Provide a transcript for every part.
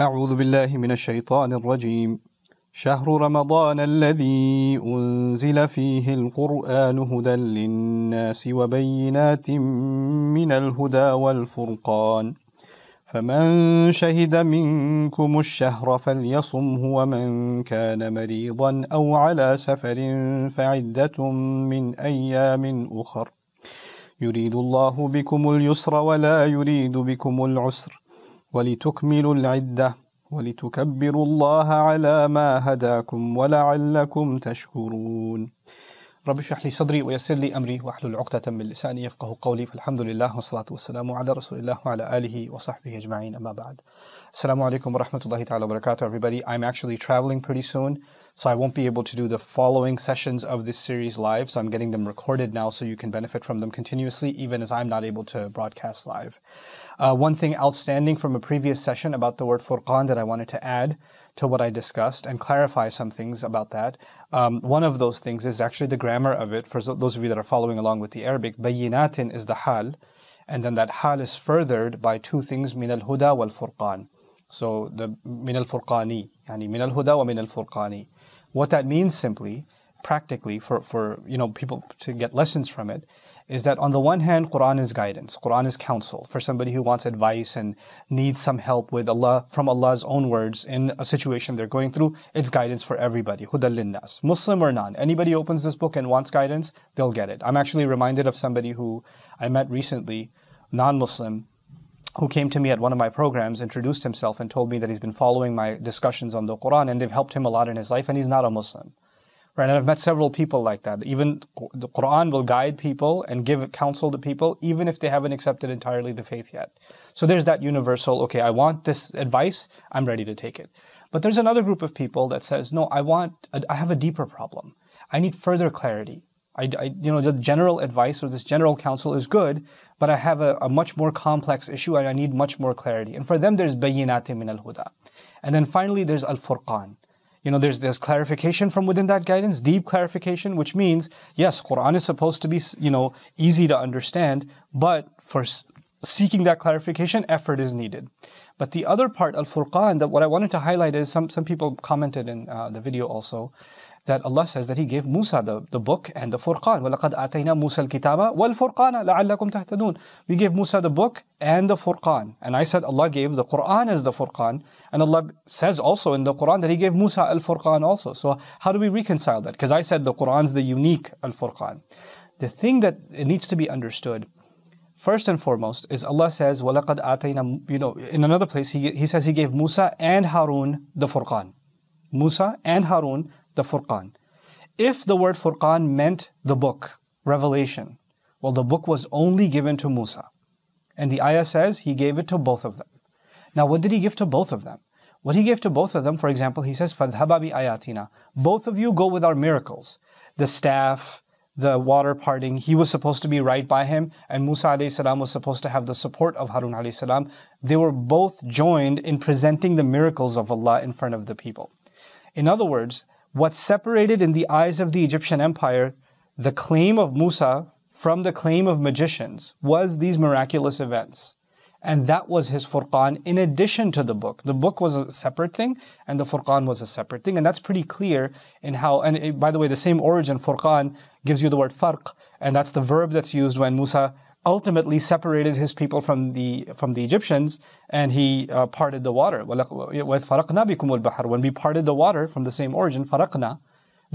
أعوذ بالله من الشيطان الرجيم شهر رمضان الذي أنزل فيه القرآن هدى للناس وبينات من الهدى والفرقان فمن شهد منكم الشهر فليصمه ومن كان مريضا أو على سفر فعدة من أيام أخر يريد الله بكم اليسر ولا يريد بكم العسر ولتكملوا العدة ولتكبروا الله على ما هداكم ولعلكم تشكرون رب اشرح لي صدري ويسر لي أمري واحلل عقدة من لساني يفقه قولي فالحمد لله والصلاة والسلام على رسول الله وعلى آله وصحبه أجمعين أما بعد السلام عليكم ورحمة الله تعالى وبركاته everybody I'm actually traveling pretty soon So I won't be able to do the following sessions of this series live. So I'm getting them recorded now so you can benefit from them continuously, even as I'm not able to broadcast live. Uh, one thing outstanding from a previous session about the word furqan that I wanted to add to what I discussed and clarify some things about that. Um, one of those things is actually the grammar of it. For those of you that are following along with the Arabic, bayinatin is the hal, and then that hal is furthered by two things, min al huda wal furqan. So the min al furqani, yani min al huda wa min al furqani. What that means simply, practically, for, for you know people to get lessons from it, is that on the one hand, Quran is guidance, Quran is counsel for somebody who wants advice and needs some help with Allah from Allah's own words in a situation they're going through. It's guidance for everybody, hudallinnas, Muslim or non. Anybody opens this book and wants guidance, they'll get it. I'm actually reminded of somebody who I met recently, non-Muslim, who came to me at one of my programs, introduced himself and told me that he's been following my discussions on the Quran and they've helped him a lot in his life and he's not a Muslim. Right, and I've met several people like that. Even the Quran will guide people and give counsel to people, even if they haven't accepted entirely the faith yet. So there's that universal, okay, I want this advice, I'm ready to take it. But there's another group of people that says, no, I want, I have a deeper problem. I need further clarity. I, I, you know, the general advice or this general counsel is good, but I have a, a much more complex issue and I need much more clarity. And for them, there's bayinati min al-huda. And then finally, there's al-furqan you know, there's, there's clarification from within that guidance, deep clarification, which means, yes, Quran is supposed to be, you know, easy to understand, but for seeking that clarification, effort is needed. But the other part, Al-Furqan, that what I wanted to highlight is some, some people commented in uh, the video also, that Allah says that He gave Musa the, the book and the Furqan. وَلَقَدْ مُوسَى الْكِتَابَ وَالْفُرْقَانَ لَعَلَّكُمْ تَهْتَدُونَ We gave Musa the book and the Furqan. And I said Allah gave the Quran as the Furqan. And Allah says also in the Quran that He gave Musa al-Furqan also. So how do we reconcile that? Because I said the Quran's the unique al-Furqan. The thing that needs to be understood First and foremost is Allah says, وَلَقَدْ You know, in another place, he, he says He gave Musa and Harun the Furqan. Musa and Harun the Furqan. If the word Furqan meant the book, revelation, well, the book was only given to Musa. And the ayah says he gave it to both of them. Now, what did he give to both of them? What he gave to both of them, for example, he says, "Fadhababi ayatina. Both of you go with our miracles. The staff, the water parting, he was supposed to be right by him, and Musa alayhi salam was supposed to have the support of Harun alayhi salam. They were both joined in presenting the miracles of Allah in front of the people. In other words, what separated in the eyes of the Egyptian empire the claim of Musa from the claim of magicians was these miraculous events. And that was his Furqan in addition to the book. The book was a separate thing, and the Furqan was a separate thing. And that's pretty clear in how, and by the way, the same origin, Furqan, gives you the word farq, and that's the verb that's used when Musa ultimately separated his people from the from the Egyptians, and he uh, parted the water. When we parted the water from the same origin, faraqna,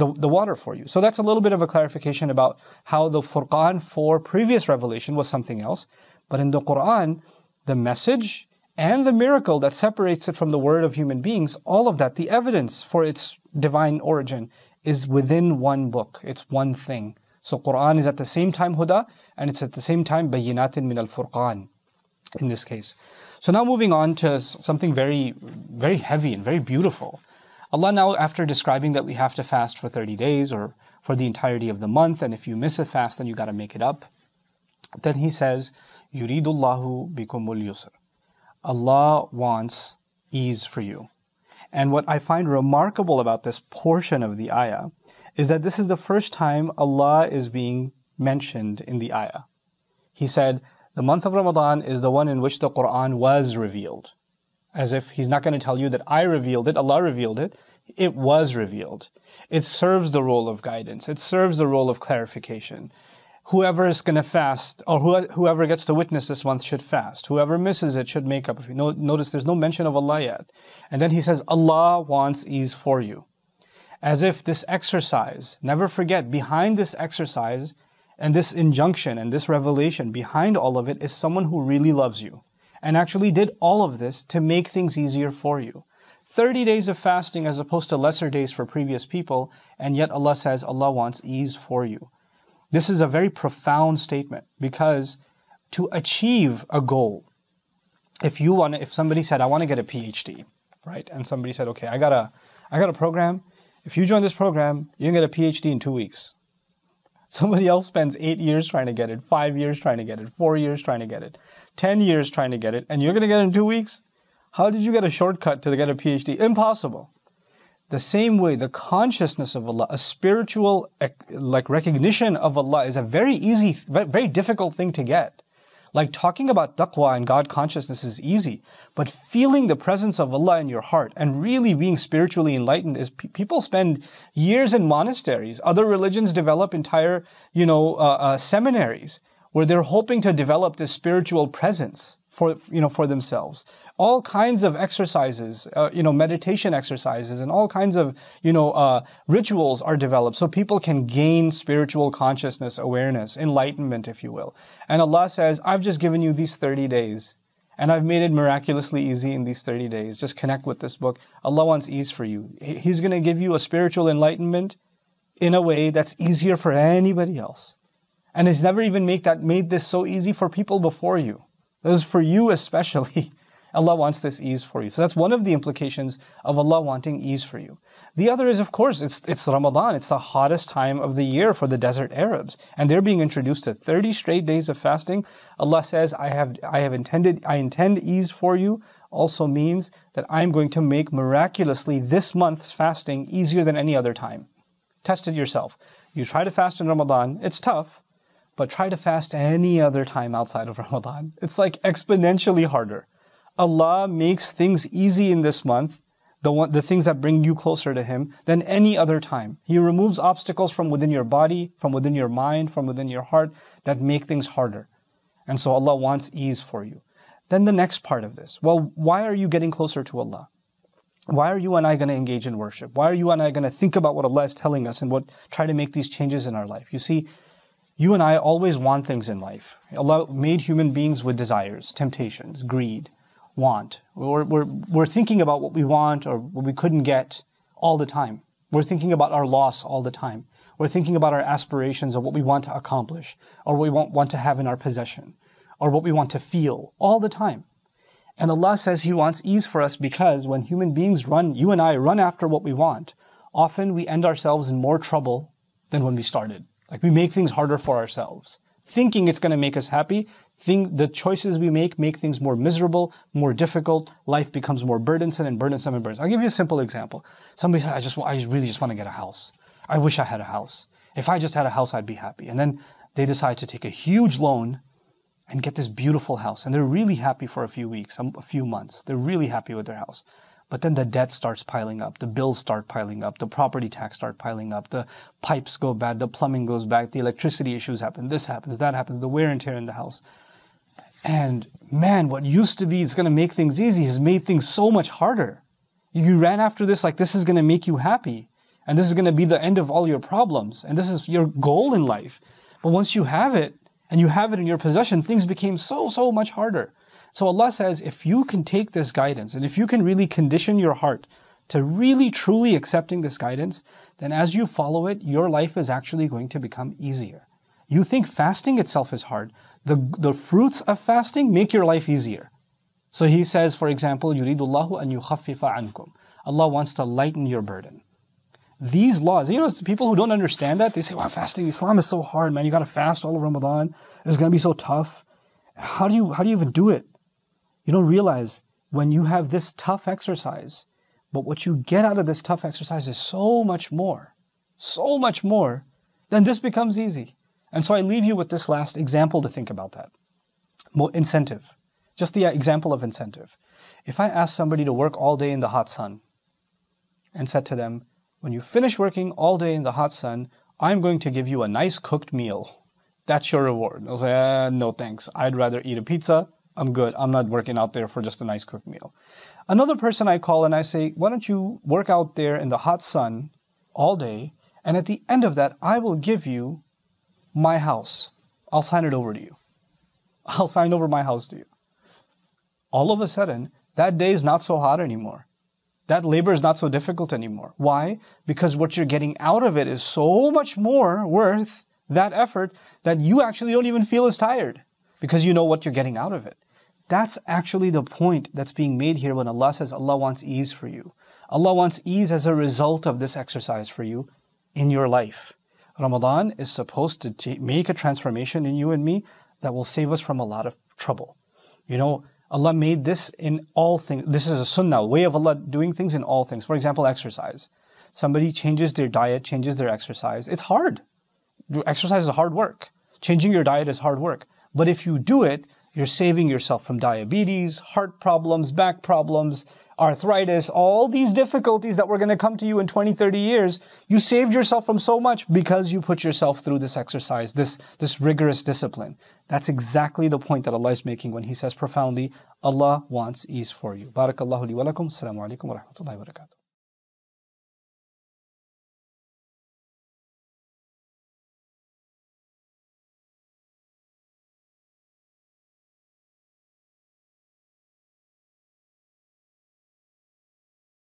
the, the water for you. So that's a little bit of a clarification about how the Furqan for previous revelation was something else. But in the Quran, the message and the miracle that separates it from the word of human beings, all of that, the evidence for its divine origin, is within one book. It's one thing. So Quran is at the same time huda and it's at the same time bayinatin min al-furqan in this case. So now moving on to something very, very heavy and very beautiful. Allah now, after describing that we have to fast for 30 days or for the entirety of the month, and if you miss a fast, then you got to make it up. Then He says, "Yuridullahu bikumul yusr." Allah wants ease for you. And what I find remarkable about this portion of the ayah is that this is the first time Allah is being mentioned in the ayah. He said, the month of Ramadan is the one in which the Quran was revealed. As if he's not going to tell you that I revealed it, Allah revealed it. It was revealed. It serves the role of guidance. It serves the role of clarification. Whoever is going to fast, or whoever gets to witness this month should fast. Whoever misses it should make up. notice, there's no mention of Allah yet. And then he says, Allah wants ease for you as if this exercise, never forget, behind this exercise and this injunction and this revelation, behind all of it is someone who really loves you and actually did all of this to make things easier for you. 30 days of fasting as opposed to lesser days for previous people, and yet Allah says Allah wants ease for you. This is a very profound statement because to achieve a goal, if you want if somebody said, I want to get a PhD, right? And somebody said, okay, I got a, I got a program if you join this program, you can get a PhD in two weeks. Somebody else spends eight years trying to get it, five years trying to get it, four years trying to get it, 10 years trying to get it, and you're going to get it in two weeks? How did you get a shortcut to get a PhD? Impossible. The same way, the consciousness of Allah, a spiritual eh, like recognition of Allah, is a very easy, very difficult thing to get. Like talking about taqwa and God consciousness is easy, but feeling the presence of Allah in your heart and really being spiritually enlightened is pe- people spend years in monasteries. Other religions develop entire, you know, uh, uh, seminaries where they're hoping to develop this spiritual presence for you know for themselves all kinds of exercises uh, you know meditation exercises and all kinds of you know uh, rituals are developed so people can gain spiritual consciousness awareness enlightenment if you will and allah says i've just given you these 30 days and I've made it miraculously easy in these 30 days. Just connect with this book. Allah wants ease for you. He's going to give you a spiritual enlightenment in a way that's easier for anybody else. And He's never even make that, made this so easy for people before you. This is for you especially. Allah wants this ease for you. So that's one of the implications of Allah wanting ease for you. The other is, of course, it's, it's Ramadan. It's the hottest time of the year for the desert Arabs. And they're being introduced to 30 straight days of fasting. Allah says, I have, I have intended, I intend ease for you. Also means that I'm going to make miraculously this month's fasting easier than any other time. Test it yourself. You try to fast in Ramadan. It's tough. But try to fast any other time outside of Ramadan. It's like exponentially harder. Allah makes things easy in this month, the, one, the things that bring you closer to Him, than any other time. He removes obstacles from within your body, from within your mind, from within your heart that make things harder. And so Allah wants ease for you. Then the next part of this well, why are you getting closer to Allah? Why are you and I going to engage in worship? Why are you and I going to think about what Allah is telling us and what try to make these changes in our life? You see, you and I always want things in life. Allah made human beings with desires, temptations, greed, want. We're, we're, we're thinking about what we want or what we couldn't get all the time. We're thinking about our loss all the time. We're thinking about our aspirations of what we want to accomplish or what we want, want to have in our possession or what we want to feel all the time. And Allah says He wants ease for us because when human beings run, you and I run after what we want, often we end ourselves in more trouble than when we started. Like we make things harder for ourselves, thinking it's going to make us happy. Think the choices we make make things more miserable, more difficult. Life becomes more burdensome and burdensome and burdensome. I'll give you a simple example. Somebody said, "I just, I really just want to get a house. I wish I had a house. If I just had a house, I'd be happy." And then they decide to take a huge loan and get this beautiful house, and they're really happy for a few weeks, a few months. They're really happy with their house. But then the debt starts piling up, the bills start piling up, the property tax start piling up, the pipes go bad, the plumbing goes back, the electricity issues happen, this happens, that happens, the wear and tear in the house. And man, what used to be it's going to make things easy has made things so much harder. You ran after this like this is going to make you happy and this is going to be the end of all your problems and this is your goal in life. But once you have it and you have it in your possession, things became so so much harder. So Allah says, if you can take this guidance and if you can really condition your heart to really truly accepting this guidance, then as you follow it, your life is actually going to become easier. You think fasting itself is hard. The, the fruits of fasting make your life easier. So he says, for example, yuridullahu an yukhaffifa ankum. Allah wants to lighten your burden. These laws, you know, people who don't understand that, they say, wow, fasting, Islam is so hard, man. You got to fast all of Ramadan. It's going to be so tough. How do you, how do you even do it? You don't realize when you have this tough exercise, but what you get out of this tough exercise is so much more, so much more, then this becomes easy. And so I leave you with this last example to think about that. incentive. Just the uh, example of incentive. If I ask somebody to work all day in the hot sun and said to them, when you finish working all day in the hot sun, I'm going to give you a nice cooked meal. That's your reward. They'll say, uh, no thanks. I'd rather eat a pizza I'm good. I'm not working out there for just a nice cooked meal. Another person I call and I say, why don't you work out there in the hot sun all day? And at the end of that, I will give you my house. I'll sign it over to you. I'll sign over my house to you. All of a sudden, that day is not so hot anymore. That labor is not so difficult anymore. Why? Because what you're getting out of it is so much more worth that effort that you actually don't even feel as tired because you know what you're getting out of it. That's actually the point that's being made here when Allah says Allah wants ease for you. Allah wants ease as a result of this exercise for you in your life. Ramadan is supposed to t- make a transformation in you and me that will save us from a lot of trouble. You know, Allah made this in all things. This is a sunnah, way of Allah doing things in all things. For example, exercise. Somebody changes their diet, changes their exercise. It's hard. Exercise is hard work. Changing your diet is hard work. But if you do it, you're saving yourself from diabetes, heart problems, back problems, arthritis, all these difficulties that were going to come to you in 20, 30 years. You saved yourself from so much because you put yourself through this exercise, this, this rigorous discipline. That's exactly the point that Allah is making when He says profoundly, Allah wants ease for you. Barakallahu li wa lakum. Assalamu alaikum wa rahmatullahi wa barakatuh.